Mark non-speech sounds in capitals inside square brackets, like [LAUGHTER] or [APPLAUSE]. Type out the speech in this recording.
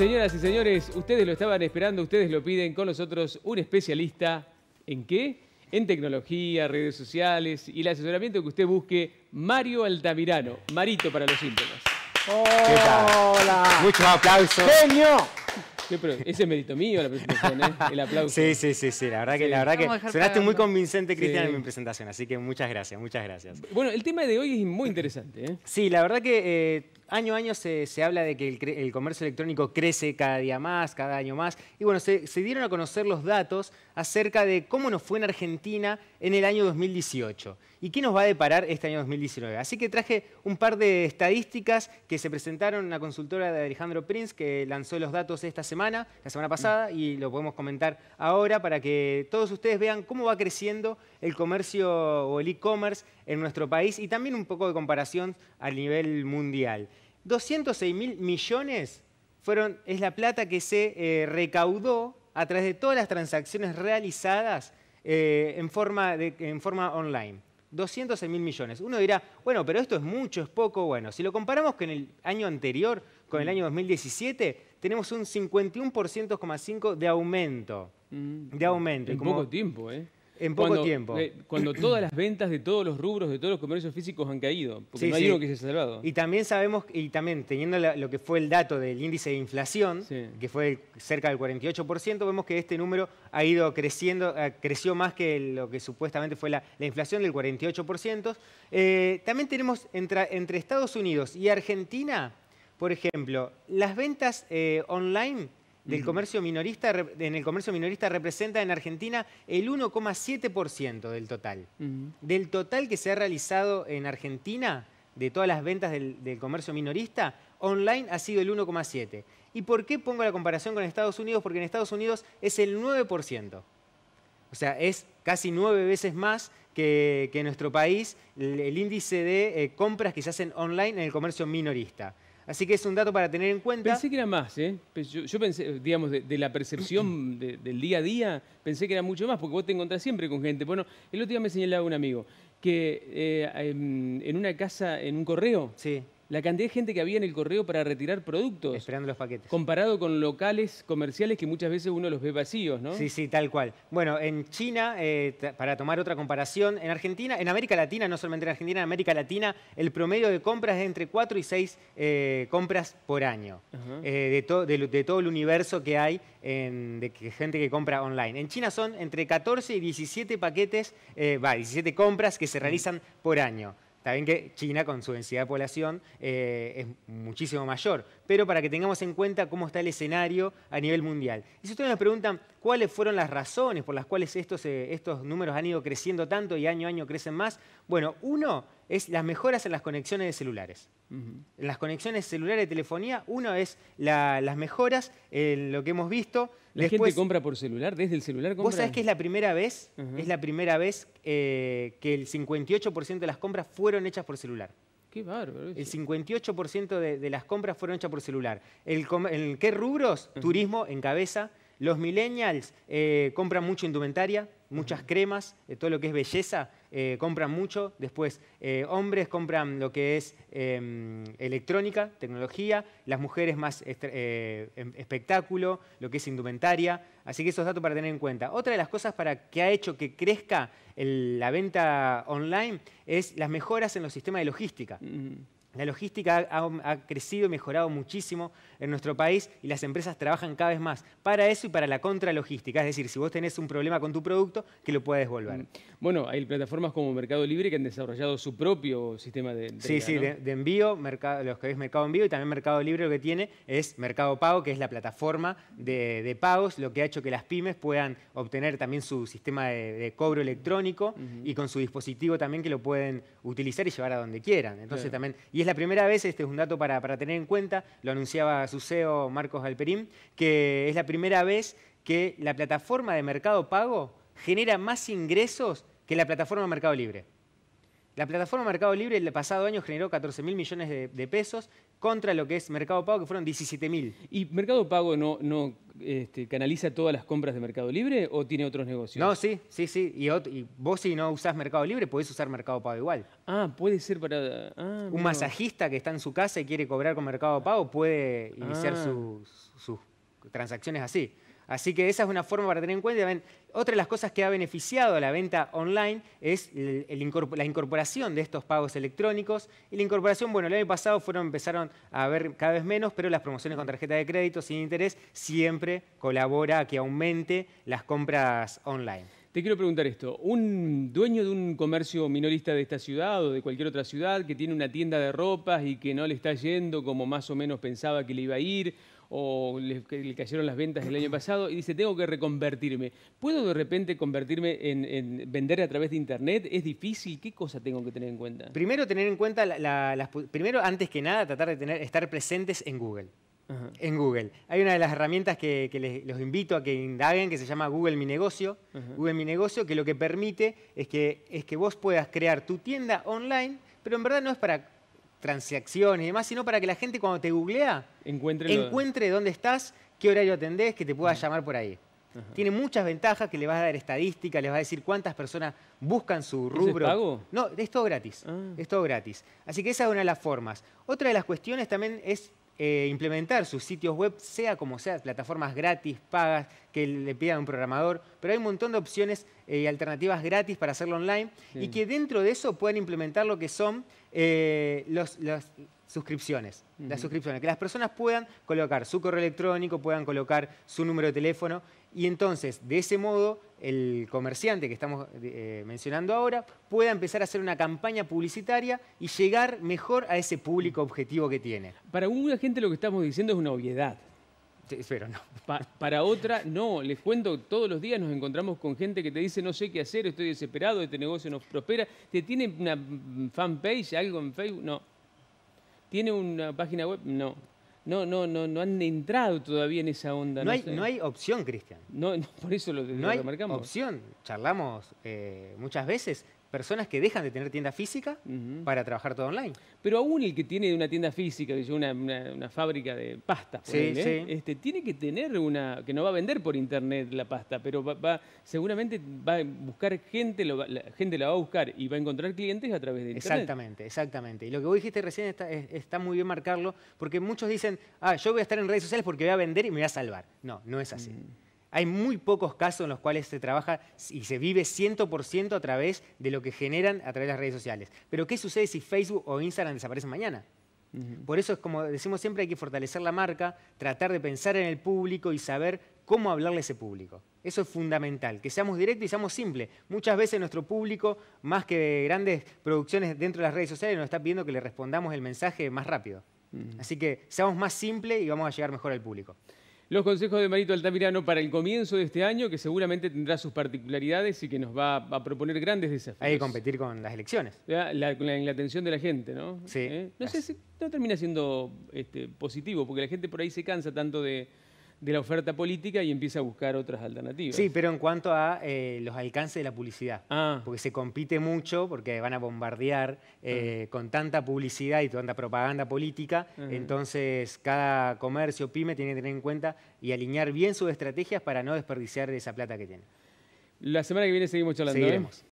Señoras y señores, ustedes lo estaban esperando, ustedes lo piden con nosotros un especialista en qué? En tecnología, redes sociales y el asesoramiento que usted busque, Mario Altamirano, Marito para los síntomas. Hola. Muchos aplausos. Genio. Ese es mérito mío la presentación, ¿eh? el aplauso. Sí, sí, sí, sí. La verdad que, verdad que sonaste muy convincente, Cristian, en mi presentación. Así que muchas gracias, muchas gracias. Bueno, el tema de hoy es muy interesante. ¿eh? Sí, la verdad que eh, año a año se, habla de que el, comercio electrónico crece cada día más, cada año más. Y bueno, se, se, dieron a conocer los datos acerca de cómo nos fue en Argentina en el año 2018 y qué nos va a deparar este año 2019. Así que traje un par de estadísticas que se presentaron en la consultora de Alejandro Prince que lanzó los datos esta semana, la semana pasada, y lo podemos comentar ahora para que todos ustedes vean cómo va creciendo el comercio o el e-commerce en nuestro país y también un poco de comparación a nivel mundial. 206 mil millones fueron, es la plata que se eh, recaudó a través de todas las transacciones realizadas eh, en, forma en forma online. 206 mil millones. Uno dirá, bueno, pero esto es mucho, es poco. Bueno, si lo comparamos con el año anterior, con el mm. año 2017, tenemos un 51,5% de aumento. Mm. De aumento. En poco tiempo, ¿eh? En poco tiempo. cuando todas las ventas de todos los rubros, de todos los comercios físicos han caído, porque no hay que se ha salvado. Y también sabemos, y también teniendo lo que fue el dato del índice de inflación, que fue cerca del 48%, vemos que este número ha ido creciendo, eh, creció más que lo que supuestamente fue la, inflación del 48%. Eh, también tenemos entre, entre Estados Unidos y Argentina, por ejemplo, las ventas eh, online del comercio minorista, en el comercio minorista representa en Argentina el 1,7% del total. Del total que se ha realizado en Argentina, de todas las ventas del, comercio minorista, online ha sido el 1,7%. ¿Y por qué pongo la comparación con Estados Unidos? Porque en Estados Unidos es el 9%. O sea, es casi nueve veces más que, en nuestro país el, índice de eh, compras que se hacen online en el comercio minorista. Así que es un dato para tener en cuenta. Pensé que era más, ¿eh? Yo, pensé, digamos, de, la percepción [CLEARS THROAT] del día a día, pensé que era mucho más, porque vos te encontrás siempre con gente. Bueno, el otro día me señalaba un amigo que eh, em, en una casa, en un correo, sí la cantidad de gente que había en el correo para retirar productos. Esperando los paquetes. Comparado con locales comerciales que muchas veces uno los ve vacíos, ¿no? Sí, sí, tal cual. Bueno, en China, eh, para tomar otra comparación, en Argentina, en América Latina, no solamente en Argentina, en América Latina, el promedio de compras es entre 4 y 6 eh, compras por año. Eh, de, todo el universo que hay de gente que compra online. En China son entre 14 y 17 paquetes, va, 17 compras que se realizan por año. Está bien que China, con su densidad de población, eh, es muchísimo mayor, pero para que tengamos en cuenta cómo está el escenario a nivel mundial. Y si ustedes me preguntan cuáles fueron las razones por las cuales estos, eh, estos números han ido creciendo tanto y año a año crecen más, bueno, uno es las mejoras en las conexiones de celulares. Las conexiones celulares y telefonía, una es las mejoras, lo que hemos visto. La gente compra por celular, desde el celular compra. Vos sabés que es la primera vez, es la primera vez eh, que el 58% de las compras fueron hechas por celular. Qué bárbaro. El 58% de, las compras fueron hechas por celular. El, ¿En qué rubros? Turismo en cabeza. Los millennials eh, compran mucho indumentaria, muchas cremas, eh, todo lo que es belleza. Eh, compran mucho, después eh, hombres compran lo que es em, electrónica, tecnología, las mujeres más eh, em, espectáculo, lo que es indumentaria, así que esos datos para tener en cuenta. Otra de las cosas para que ha hecho que crezca la venta online es las mejoras en los sistemas de logística. Mm. La logística ha, crecido y mejorado muchísimo en nuestro país y las empresas trabajan cada vez más para eso y para la contralogística. Es decir, si vos tenés un problema con tu producto, que lo puedes volver. Mm. Bueno, hay plataformas como Mercado Libre que han desarrollado su propio sistema de Sí, sí, de, envío, los que es Mercado Envío y también Mercado Libre lo que tiene es Mercado Pago, que es la plataforma de, pagos, lo que ha hecho que las pymes puedan obtener también su sistema de, cobro electrónico y con su dispositivo también que lo pueden utilizar y llevar a donde quieran. Entonces también y es la primera vez, este es un dato para, tener en cuenta, lo anunciaba su CEO Marcos Alperín, que es la primera vez que la plataforma de Mercado Pago genera más ingresos que la plataforma de Mercado Libre. La plataforma Mercado Libre el pasado año generó 14 mil millones de, pesos contra lo que es Mercado Pago, que fueron 17.000. ¿Y Mercado Pago no, este, canaliza todas las compras de Mercado Libre o tiene otros negocios? No, sí, sí, sí. Y, vos si no usás Mercado Libre podés usar Mercado Pago igual. Ah, puede ser para... Ah, Un masajista que está en su casa y quiere cobrar con Mercado Pago puede iniciar ah. sus transacciones así. Así que esa es una forma para tener en cuenta. otra de las cosas que ha beneficiado a la venta online es la incorporación de estos pagos electrónicos. Y la incorporación, bueno, el año pasado empezaron a haber cada vez menos, pero las promociones con tarjeta de crédito sin interés siempre colabora a que aumente las compras online. Te quiero preguntar esto, un dueño de un comercio minorista de esta ciudad o de cualquier otra ciudad que tiene una tienda de ropas y que no le está yendo como más o menos pensaba que le iba a ir, o le, cayeron las ventas el año pasado y dice, tengo que reconvertirme. ¿Puedo de repente convertirme en, vender a través de Internet? ¿Es difícil? ¿Qué cosa tengo que tener en cuenta? Primero, tener en cuenta, las, primero, antes que nada, tratar de tener, estar presentes en Google. en Google. Hay una de las herramientas que, los invito a que indaguen que se llama Google Mi Negocio. Google Mi Negocio, que lo que permite es que, es que vos puedas crear tu tienda online, pero en verdad no es para transacciones y demás, sino para que la gente cuando te googlea Encuentre dónde estás, qué horario atendés, que te pueda llamar por ahí. Tiene muchas ventajas que le vas a dar estadística, les va a decir cuántas personas buscan su rubro. ¿Es pago? No, es todo gratis. Ah. Es todo gratis. Así que esa es una de las formas. Otra de las cuestiones también es eh, implementar sus sitios web, sea como sea, plataformas gratis, pagas, que le pidan un programador, pero hay un montón de opciones eh, y alternativas gratis para hacerlo online y que dentro de eso puedan implementar lo que son eh, los, suscripciones. Las suscripciones, que las personas puedan colocar su correo electrónico, puedan colocar su número de teléfono y entonces, de ese modo, el comerciante que estamos eh, mencionando ahora pueda empezar a hacer una campaña publicitaria y llegar mejor a ese público objetivo que tiene. Para una gente lo que estamos diciendo es una obviedad. Pero no. para otra, no. Les cuento, todos los días nos encontramos con gente que te dice, no sé qué hacer, estoy desesperado, este negocio no prospera. ¿Te tiene una fanpage, algo en Facebook? No. ¿Tiene una página web? No. No, no, no, no han entrado todavía en esa onda. No, hay, no hay opción, Cristian. No, por eso lo, no hay Opción. Charlamos eh, muchas veces personas que dejan de tener tienda física para trabajar todo online. Pero aún el que tiene una tienda física, una, una, una fábrica de pasta, ¿eh? este, tiene que tener una, que no va a vender por internet la pasta, pero va, seguramente va a buscar gente, la gente la va a buscar y va a encontrar clientes a través de internet. Exactamente, exactamente. Y lo que vos dijiste recién está, muy bien marcarlo, porque muchos dicen, ah, yo voy a estar en redes sociales porque voy a vender y me voy a salvar. No, no es así. Mm. Hay muy pocos casos en los cuales se trabaja y se vive 100% a través de lo que generan a través de las redes sociales. Pero ¿qué sucede si Facebook o Instagram desaparecen mañana? Por eso es como decimos siempre, hay que fortalecer la marca, tratar de pensar en el público y saber cómo hablarle a ese público. Eso es fundamental, que seamos directos y seamos simples. Muchas veces nuestro público, más que grandes producciones dentro de las redes sociales, nos está pidiendo que le respondamos el mensaje más rápido. Así que seamos más simples y vamos a llegar mejor al público. Los consejos de Marito Altamirano para el comienzo de este año, que seguramente tendrá sus particularidades y que nos va a proponer grandes desafíos. Hay que competir con las elecciones. La, la, atención de la gente, ¿no? Sí. ¿Eh? No sé si no termina siendo este, positivo, porque la gente por ahí se cansa tanto de, de la oferta política y empieza a buscar otras alternativas. Sí, pero en cuanto a eh, los alcances de la publicidad, ah. porque se compite mucho, porque van a bombardear eh, ah. con tanta publicidad y tanta propaganda política, ah. entonces cada comercio, pyme, tiene que tener en cuenta y alinear bien sus estrategias para no desperdiciar esa plata que tiene. La semana que viene seguimos charlando. ¿eh? Seguiremos.